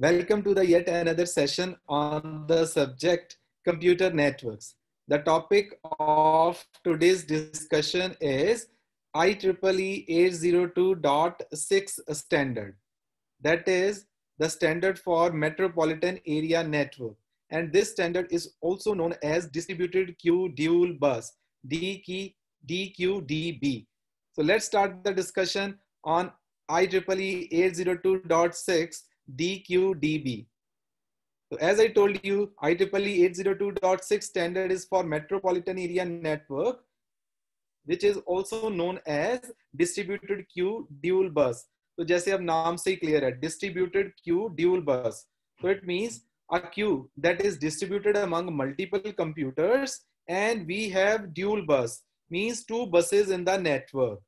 Welcome to the yet another session on the subject computer networks. The topic of today's discussion is IEEE 802.6 standard. That is the standard for metropolitan area network. And this standard is also known as distributed queue dual bus, DQDB. So let's start the discussion on IEEE 802.6 DQDB. So as I told you, IEEE 802.6 standard is for metropolitan area network, which is also known as distributed queue dual bus. So just have नाम से ही clear it. distributed queue dual bus. So it means a queue that is distributed among multiple computers and we have dual bus, means two buses in the network.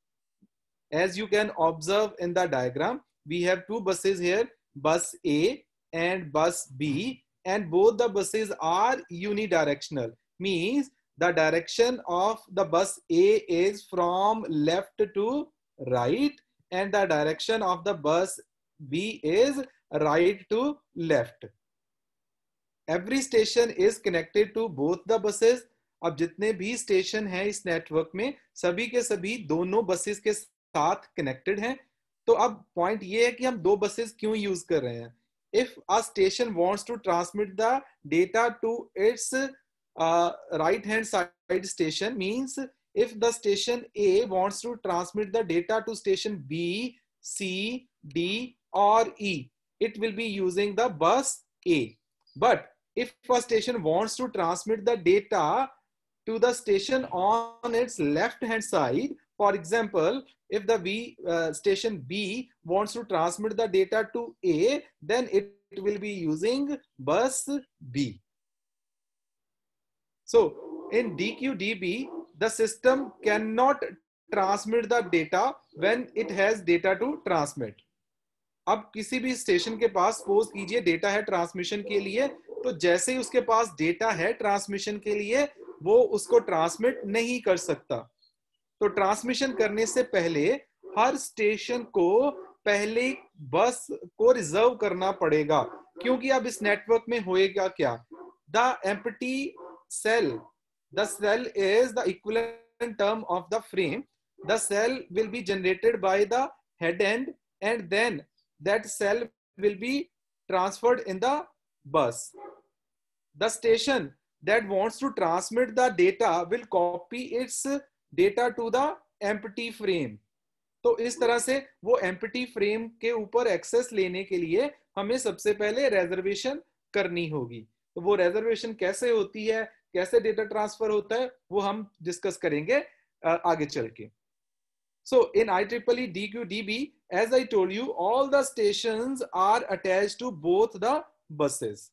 As you can observe in the diagram, we have two buses here bus A and bus B and both the buses are unidirectional means the direction of the bus A is from left to right and the direction of the bus B is right to left. Every station is connected to both the buses. अब जितने भी station हैं इस network में सभी के सभी दोनों बसेस के साथ कनेक्टेड हैं तो अब पॉइंट ये है कि हम दो बसेस क्यों यूज कर रहे हैं if a station wants to transmit the data to its right hand side station means if the station A wants to transmit the data to station B C D और E it will be using the bus A but if a station wants to transmit the data to the station on its left hand side For example, if the V uh, station B wants to transmit the data to A, then it will be using bus B. So in DQDB, the system cannot transmit the data when it has data to transmit. अब किसी भी station के पास suppose कीजिए data है transmission के लिए तो जैसे ही उसके पास डेटा है ट्रांसमिशन के लिए वो उसको ट्रांसमिट नहीं कर सकता तो ट्रांसमिशन करने से पहले हर स्टेशन को पहले बस को रिजर्व करना पड़ेगा क्योंकि अब इस नेटवर्क में होएगा क्या the empty cell the cell is the equal term of the frame the cell will be generated by the head end and then that cell will be transferred in the bus the station that wants to transmit the data will copy its data to the empty frame तो इस तरह से वो empty frame के ऊपर access लेने के लिए हमें सबसे पहले रेजर्वेशन करनी होगी तो वो रेजर्वेशन कैसे होती है कैसे डेटा ट्रांसफर होता है वो हम डिस्कस करेंगे आगे चल के so in IEEE DQDB as I told you all the stations are attached to both the buses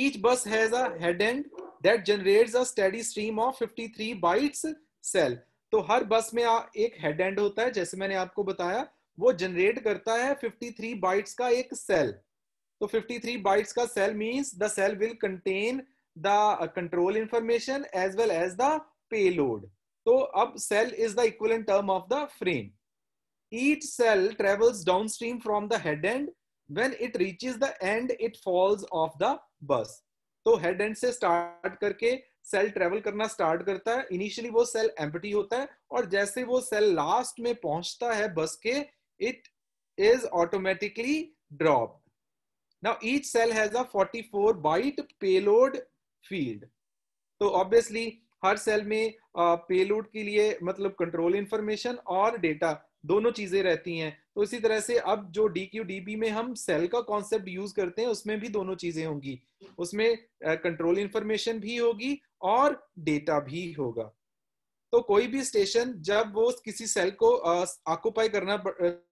each bus has a head end that generates a steady stream of 53 bytes cell. तो हर बस में एक head and होता है जैसे मैंने आपको बताया वो जनरेट करता है 53 bytes का एक सेल तो 53 bytes का cell means the cell will contain the control information as well as the pay तो अब cell is the equal term of the frame each cell travels downstream from the head end when it reaches the end it falls off the bus तो head end से start करके cell travel करना start करता है initially वो cell empty होता है और जैसे वो सेल लास्ट में पहुंचता है बस के it is automatically drop now each cell has a 44 byte payload field तो ऑब्वियसली हर सेल में पेलोड uh, के लिए मतलब कंट्रोल इंफॉर्मेशन और डेटा दोनों चीजें रहती हैं तो इसी तरह से अब जो डी क्यू डी में हम सेल का कॉन्सेप्ट यूज करते हैं उसमें भी दोनों चीजें होंगी उसमें कंट्रोल uh, इंफॉर्मेशन भी होगी और डेटा भी होगा तो कोई भी स्टेशन जब वो किसी सेल को ऑक्यूपाई uh, करना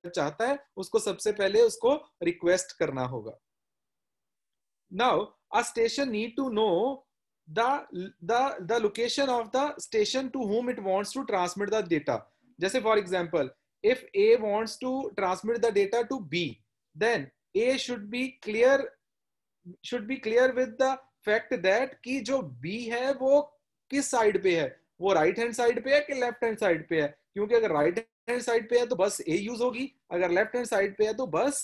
चाहता है उसको सबसे पहले उसको रिक्वेस्ट करना होगा now a station need to know the location of the station to station it whom to transmit the data जैसे for example if A wants to transmit the data to B, then A should be clear should be clear with the fact that कि जो B है वो किस side पे है वो right hand side पे है कि लेफ्ट हैंड साइड पे है क्योंकि अगर राइट हैंड साइड पे है तो बस A यूज होगी अगर लेफ्ट हैंड साइड पे है तो बस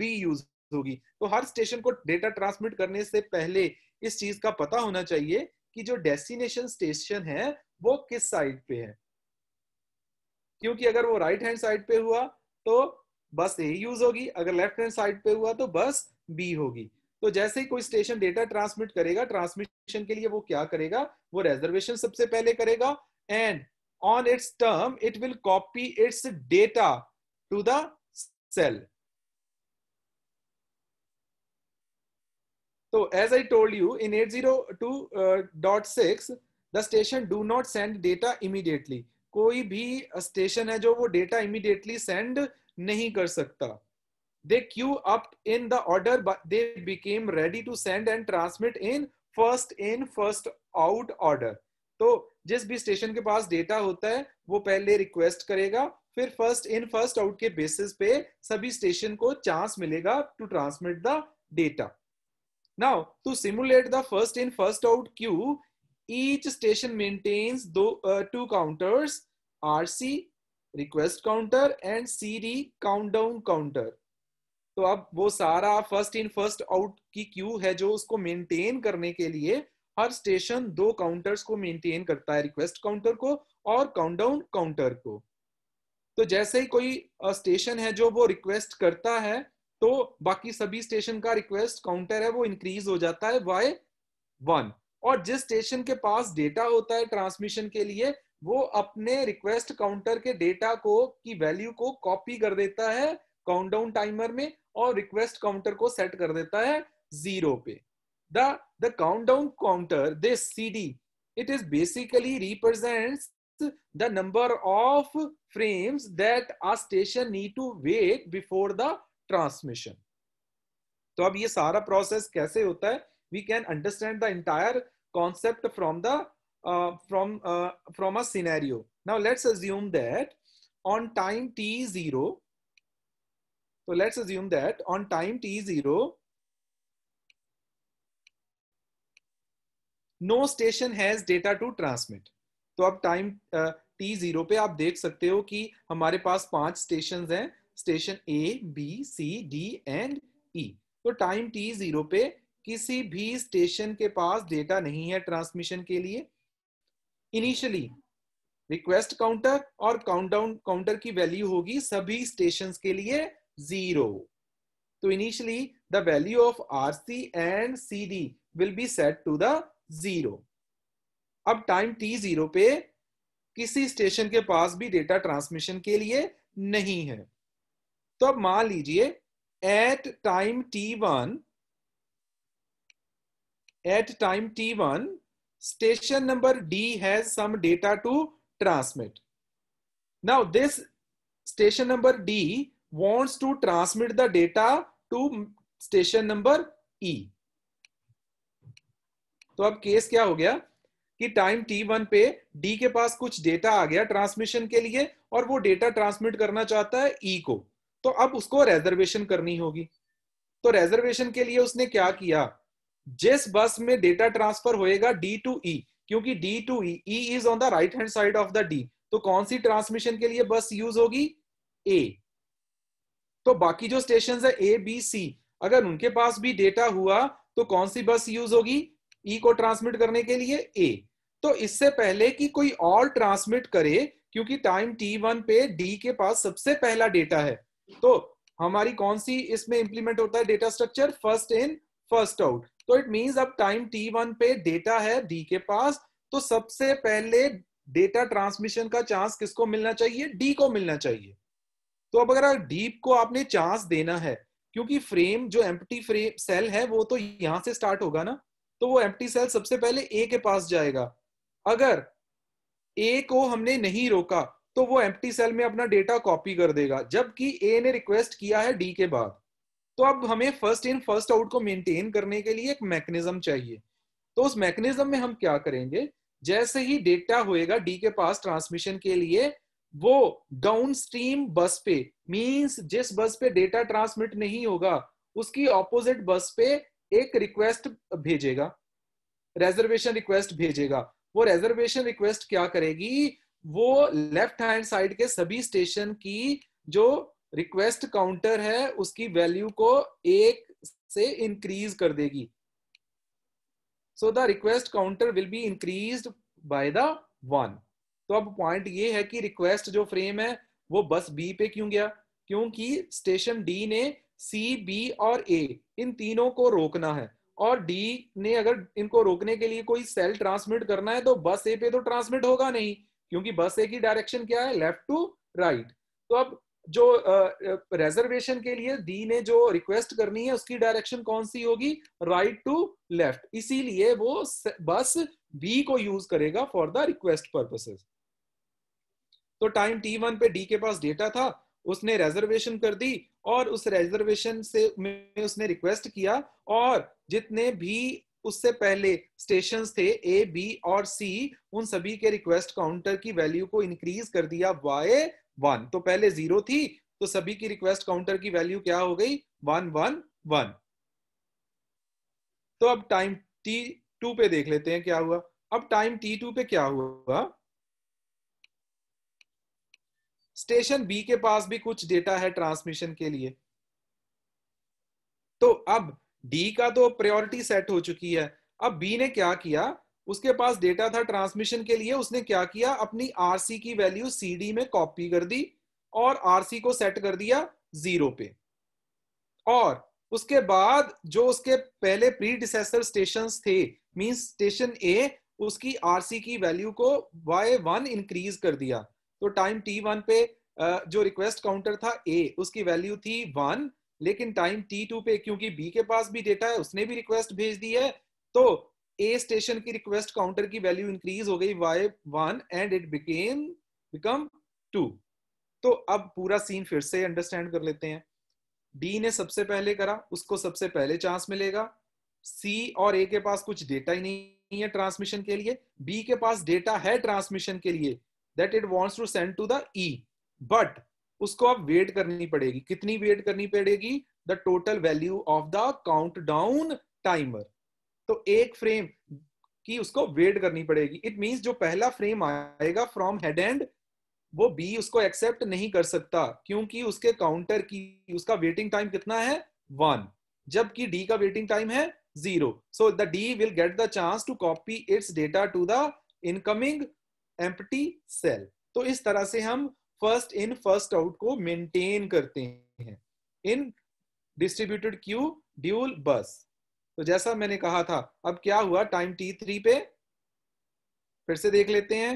B यूज होगी तो हर स्टेशन को डेटा ट्रांसमिट करने से पहले इस चीज का पता होना चाहिए कि जो डेस्टिनेशन स्टेशन है वो किस साइड पे है क्योंकि अगर वो राइट हैंड साइड पे हुआ तो बस ए यूज होगी अगर लेफ्ट हैंड साइड पे हुआ तो बस बी होगी तो जैसे ही कोई स्टेशन डेटा ट्रांसमिट करेगा ट्रांसमिशन के लिए वो क्या करेगा वो रेजर्वेशन सबसे पहले करेगा and on its term it will copy its data to the cell told you in eight zero two 802.6, six the station do not send data immediately. कोई भी स्टेशन है जो वो डेटा इमिडिएटली सेंड नहीं कर सकता they queue up in the order but they became ready to send and transmit in first in first तो जिस भी स्टेशन के पास डेटा होता है वो पहले रिक्वेस्ट करेगा फिर फर्स्ट इन फर्स्ट आउट के बेसिस पे सभी स्टेशन को चांस मिलेगा to transmit the data now to simulate the first in first out queue Each station maintains do, uh, two counters, RC request counter and CD countdown counter. तो अब वो सारा first in first out की queue है जो उसको maintain करने के लिए हर स्टेशन दो काउंटर्स को मेंटेन करता है रिक्वेस्ट काउंटर को और काउंटडाउन काउंटर को तो जैसे ही कोई स्टेशन uh, है जो वो रिक्वेस्ट करता है तो बाकी सभी स्टेशन का रिक्वेस्ट काउंटर है वो इंक्रीज हो जाता है बाय वन और जिस स्टेशन के पास डेटा होता है ट्रांसमिशन के लिए वो अपने रिक्वेस्ट काउंटर के डेटा को की वैल्यू को कॉपी कर देता है काउंटडाउन टाइमर में और रिक्वेस्ट काउंटर को सेट कर देता है जीरो पे the the countdown counter this CD it is basically represents the number of frames that a station need to wait before the transmission तो अब ये सारा प्रोसेस कैसे होता है we can understand the entire concept from the uh, from uh, from a scenario now let's assume that on time t0 so let's assume that on time t0 no station has data to transmit तो आप time T zero पे आप देख सकते हो कि हमारे पास पांच स्टेशन हैं station A B C D and E तो टाइम टी जीरो पे किसी भी स्टेशन के पास डेटा नहीं है ट्रांसमिशन के लिए इनिशियली रिक्वेस्ट काउंटर और काउंटडाउन काउंटर की वैल्यू होगी सभी स्टेशन के लिए जीरो तो initially the value of R C and C D will be set to the zero अब टाइम टी जीरो पे किसी स्टेशन के पास भी डेटा ट्रांसमिशन के लिए नहीं है तो अब मान लीजिए at time T one at time t1 station number d has some data to transmit now this station number d wants to transmit the data to station number e तो अब केस क्या हो गया कि टाइम t1 पे d के पास कुछ data आ गया ट्रांसमिशन के लिए और वो डेटा ट्रांसमिट करना चाहता है e को तो अब उसको रेजर्वेशन करनी होगी तो रेजर्वेशन के लिए उसने क्या किया जिस बस में डेटा ट्रांसफर होएगा डी टू ई क्योंकि D to E is on the right hand side of the D तो कौन सी ट्रांसमिशन के लिए बस यूज होगी ए तो बाकी जो स्टेशन है ए बी सी अगर उनके पास भी डेटा हुआ तो कौन सी बस यूज होगी ई e को ट्रांसमिट करने के लिए ए तो इससे पहले कि कोई और ट्रांसमिट करे क्योंकि टाइम टी वन पे डी के पास सबसे पहला डेटा है तो हमारी कौन सी इसमें इंप्लीमेंट होता है data structure first in first out तो इट मीन्स अब टाइम टी वन पे डेटा है डी के पास तो सबसे पहले डेटा ट्रांसमिशन का चांस किसको मिलना चाहिए डी को मिलना चाहिए तो अब अगर डीप को आपने चांस देना है क्योंकि फ्रेम जो एम्प्टी फ्रेम सेल है वो तो यहां से स्टार्ट होगा ना तो वो एम्प्टी सेल सबसे पहले ए के पास जाएगा अगर ए को हमने नहीं रोका तो वो एम्प्टी सेल में अपना डेटा कॉपी कर देगा जबकि ए ने रिक्वेस्ट किया है डी के बाद तो अब हमें फर्स्ट इन फर्स्ट आउट को मेंटेन करने के लिए एक मैकेनिज्म चाहिए तो उस मैकेनिज्म में हम क्या करेंगे जैसे ही डेटा होएगा डी के पास ट्रांसमिशन के लिए वो डाउन स्ट्रीम बस पे मींस जिस बस पे डेटा ट्रांसमिट नहीं होगा उसकी ऑपोजिट बस पे एक रिक्वेस्ट भेजेगा रेजर्वेशन रिक्वेस्ट भेजेगा वो रेजर्वेशन रिक्वेस्ट क्या करेगी वो लेफ्ट हैंड साइड के सभी स्टेशन की जो रिक्वेस्ट काउंटर है उसकी वैल्यू को एक से इंक्रीज कर देगी so the request counter will be increase by the one तो अब पॉइंट ये है कि रिक्वेस्ट जो फ्रेम है वो बस बी पे क्यों गया क्योंकि स्टेशन डी ने सी बी और ए इन तीनों को रोकना है और डी ने अगर इनको रोकने के लिए कोई सेल ट्रांसमिट करना है तो बस ए पे तो ट्रांसमिट होगा नहीं क्योंकि बस ए की डायरेक्शन क्या है लेफ्ट टू राइट तो अब जो रेजर्वेशन uh, के लिए डी ने जो रिक्वेस्ट करनी है उसकी डायरेक्शन कौन सी होगी राइट टू लेफ्ट इसीलिए वो बस बी को यूज करेगा फॉर द रिक्वेस्ट पर्पसेस तो टाइम टी वन पे डी के पास डेटा था उसने रेजर्वेशन कर दी और उस रेजर्वेशन से में उसने रिक्वेस्ट किया और जितने भी उससे पहले स्टेशन थे ए बी और सी उन सभी के रिक्वेस्ट काउंटर की वैल्यू को इंक्रीज कर दिया वाई वन तो पहले जीरो थी तो सभी की रिक्वेस्ट काउंटर की वैल्यू क्या हो गई वन वन वन तो अब टाइम टी टू पे देख लेते हैं क्या हुआ अब टाइम टी टू पे क्या हुआ स्टेशन बी के पास भी कुछ डेटा है ट्रांसमिशन के लिए तो अब डी का तो प्रायोरिटी सेट हो चुकी है अब बी ने क्या किया उसके पास डेटा था ट्रांसमिशन के लिए उसने क्या किया अपनी आरसी की वैल्यू सीडी में कॉपी कर दी और आरसी को सेट कर दिया जीरो पे और उसके बाद जो उसके पहले प्री डिसेसर स्टेशन थे मीन स्टेशन ए उसकी आरसी की वैल्यू को वाई वन इंक्रीज कर दिया तो टाइम टी वन पे जो रिक्वेस्ट काउंटर था ए उसकी वैल्यू थी वन लेकिन टाइम टी टू पे क्योंकि बी के पास भी डेटा है उसने भी रिक्वेस्ट भेज दी है तो ए स्टेशन की रिक्वेस्ट काउंटर की वैल्यू इंक्रीज हो गई by one and it became become two तो अब पूरा सीन फिर से अंडरस्टैंड कर लेते हैं डी ने सबसे पहले करा उसको सबसे पहले चांस मिलेगा सी और ए के पास कुछ डेटा ही नहीं है ट्रांसमिशन के लिए बी के पास डेटा है ट्रांसमिशन के लिए that it wants to send to the E but उसको अब वेट करनी पड़ेगी कितनी वेट करनी पड़ेगी the total value of the count down timer तो एक फ्रेम की उसको वेट करनी पड़ेगी इट मींस जो पहला फ्रेम आएगा फ्रॉम हेड एंड वो बी उसको एक्सेप्ट नहीं कर सकता क्योंकि उसके काउंटर की उसका वेटिंग टाइम कितना है वन जबकि डी का वेटिंग टाइम है zero so the D will get the chance to copy its data to the incoming empty cell तो इस तरह से हम फर्स्ट इन फर्स्ट आउट को मेंटेन करते हैं इन डिस्ट्रीब्यूटेड क्यू ड्यूल बस तो जैसा मैंने कहा था अब क्या हुआ टाइम टी थ्री पे फिर से देख लेते हैं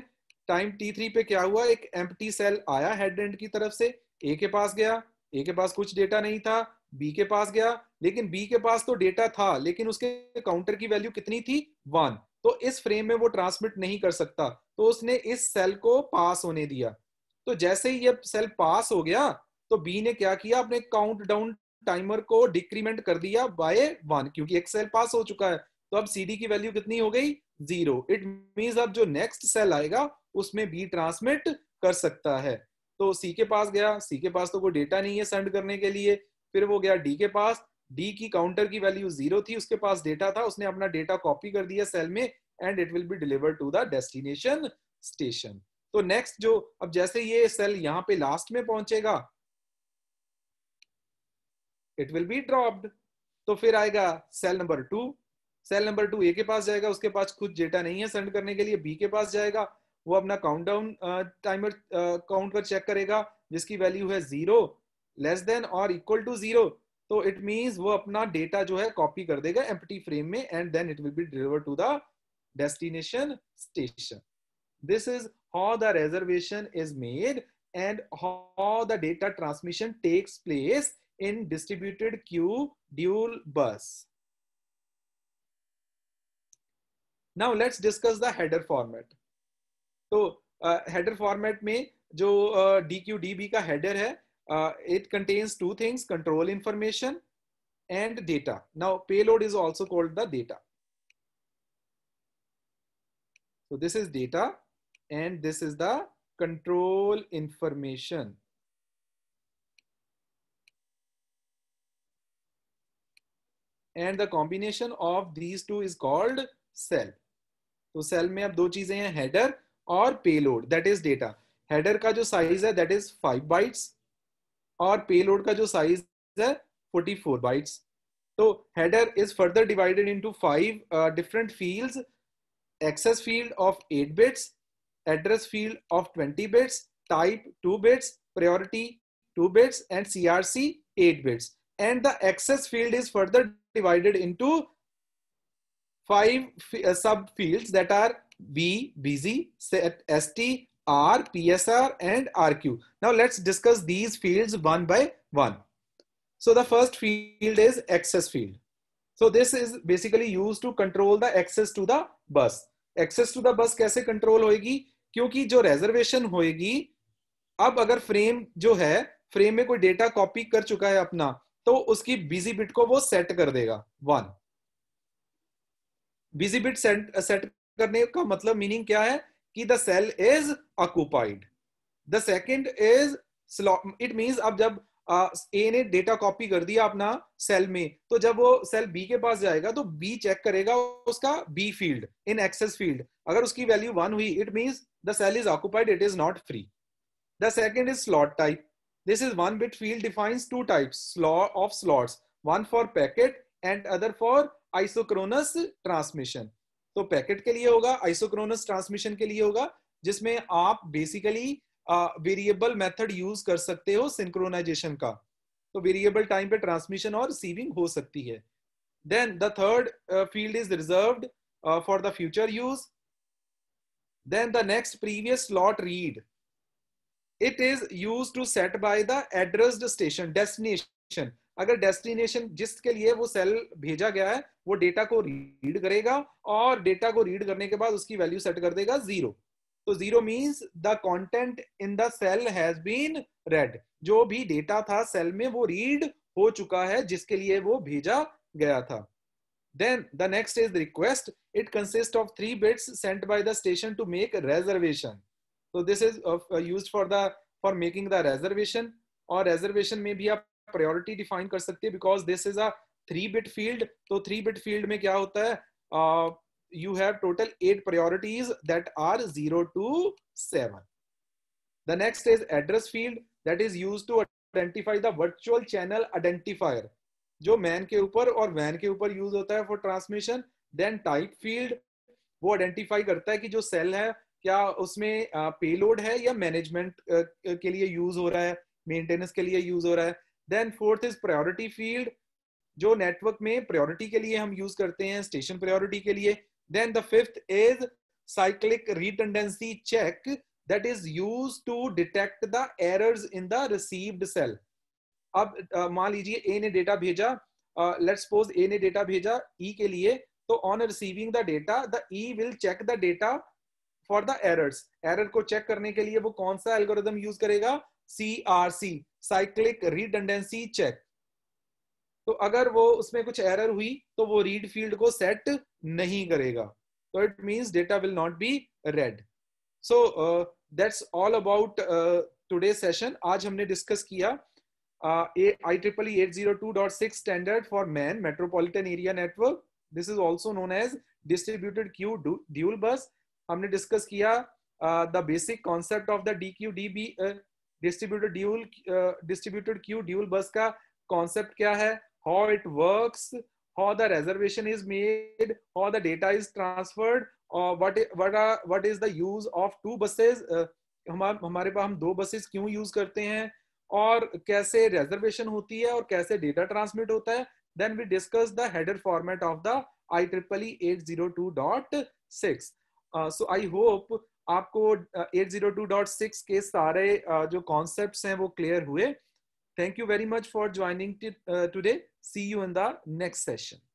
टाइम टी थ्री पे क्या हुआ एक एम सेल आया हेड एंड की तरफ से ए के पास गया ए के पास कुछ डेटा नहीं था बी के पास गया लेकिन बी के पास तो डेटा था लेकिन उसके काउंटर की वैल्यू कितनी थी वन तो इस फ्रेम में वो ट्रांसमिट नहीं कर सकता तो उसने इस सेल को पास होने दिया तो जैसे ही ये सेल पास हो गया तो बी ने क्या किया अपने काउंट डाउन टाइमर को डिक्रीमेंट कर दिया बाय वन क्योंकि एक सेल पास हो चुका है तो अब सीडी की वैल्यू कितनी हो गई जीरो इट मीन अब जो नेक्स्ट सेल आएगा उसमें बी ट्रांसमिट कर सकता है तो सी के पास गया सी के पास तो कोई डेटा नहीं है सेंड करने के लिए फिर वो गया डी के पास डी की काउंटर की वैल्यू जीरो थी उसके पास डेटा था उसने अपना डेटा कॉपी कर दिया सेल में and it will be deliver to the destination station तो नेक्स्ट जो अब जैसे ये सेल यहाँ पे लास्ट में पहुंचेगा इट विल बी ड्रॉप्ड तो फिर आएगा cell number two cell number two A के पास जाएगा उसके पास कुछ डेटा नहीं है सेंड करने के लिए बी के पास जाएगा वो अपना काउंट डाउन टाइमर काउंट पर चेक करेगा जिसकी वैल्यू है जीरो लेस देन और इक्वल टू जीरो तो इट मींस वो अपना डेटा जो है कॉपी कर देगा एम्प्टी फ्रेम में and then it will be deliver to the destination station this is how the reservation is made and how the data transmission takes place in distributed queue dual bus. Now let's discuss the header format. So uh, header format में जो uh, DQDB header uh, it contains two things: control information and data. Now payload is also called the data. So this is data and this is the control information. And the combination of these two is called cell तो cell में अब दो चीजें हैं header और payload that is data header का जो size है दैट इज फाइव बाइट्स और पेलोड का जो साइज है फोर्टी फोर बाइट्स तो header is further divided into five different fields access field of eight bits address field of 20 bits, type 2 bits, priority 2 bits and CRC 8 bits. and the excess field is further divided into five uh, sub fields that are B, BZ, set ST, R, PSR, and RQ. Now let's discuss these fields one by one. So the first field is excess field. So this is basically used to control the access to the bus. Access to the bus kaise control hogi kyunki jo reservation hogi ab agar frame jo hai frame mein koi data copy kar chuka hai apna तो उसकी busy bit को वो set कर देगा one busy bit set set करने का मतलब meaning क्या है कि the cell is occupied the second is it mean अब जब ए ने डेटा कॉपी कर दिया अपना सेल में तो जब वो सेल बी के पास जाएगा तो बी चेक करेगा उसका B field in access field अगर उसकी वैल्यू वन हुई it mean the cell is occupied it is not free the second is slot type This is one bit field defines two types of slots, one for packet and other for isochronous transmission. तो packet के लिए होगा isochronous transmission के लिए होगा जिसमें आप basically variable method use कर सकते हो सिंक्रोनाइजेशन का तो वेरिएबल टाइम पे ट्रांसमिशन और रिसीविंग हो सकती है then the third field is reserved for the future use then the next previous slot read it is use to set by the address station destination अगर destination जिसके लिए वो cell भेजा गया है वो डेटा को रीड करेगा और डेटा को रीड करने के बाद उसकी वैल्यू सेट कर देगा जीरो तो zero means the content in the cell has been read जो भी डेटा था सेल में वो रीड हो चुका है जिसके लिए वो भेजा गया था then the next is request it consist of three bits sent by the station to make reservation तो this is use for the for making the reservation और रेजर्वेशन में भी आप प्रायोरिटी डिफाइन कर सकते हैं because this is a three bit field तो three bit field में क्या होता है you have total eight priorities that are zero to seven the next is address field that is use to identify the virtual channel identifier जो MAN के ऊपर और वैन के ऊपर यूज होता है for transmission then type field वो आइडेंटिफाई करता है कि जो सेल है क्या उसमें पेलोड है या मैनेजमेंट के लिए यूज हो रहा है मेंटेनेंस के लिए यूज हो रहा है then fourth is priority field जो नेटवर्क में प्रायोरिटी के लिए हम यूज करते हैं स्टेशन प्रायोरिटी के लिए then the fifth is cyclic redundancy check that is use to detect the errors in the received cell अब मान लीजिए ए ने डेटा भेजा लेट्स सपोज ए ने डेटा भेजा ई e के लिए तो on receiving the data the E will check the data for the errors error को चेक करने के लिए वो कौन सा एल्गोरिदम यूज करेगा C R C cyclic redundancy check तो अगर वो उसमें कुछ एरर हुई तो वो रीड फील्ड को सेट नहीं करेगा तो it means data will not be read so that's all about today session आज हमने डिस्कस किया I triple eight zero two dot six standard for MAN metropolitan area network this is also known as distributed queue dual bus हमने discuss किया the basic concept of the D Q D B distributed dual distributed queue dual bus का concept क्या है how it works how the reservation is made how the data is transferred or what what are what is the use of two buses uh, हमारे हमारे पास हम दो buses क्यों use करते हैं और कैसे रिजर्वेशन होती है और कैसे डेटा ट्रांसमिट होता है then we discuss the header format of the I triple E eight zero two dot six so I hope आपको eight zero two dot six के सारे uh, जो कॉन्सेप्ट हैं वो क्लियर हुए thank you very much for joining today see you in the next session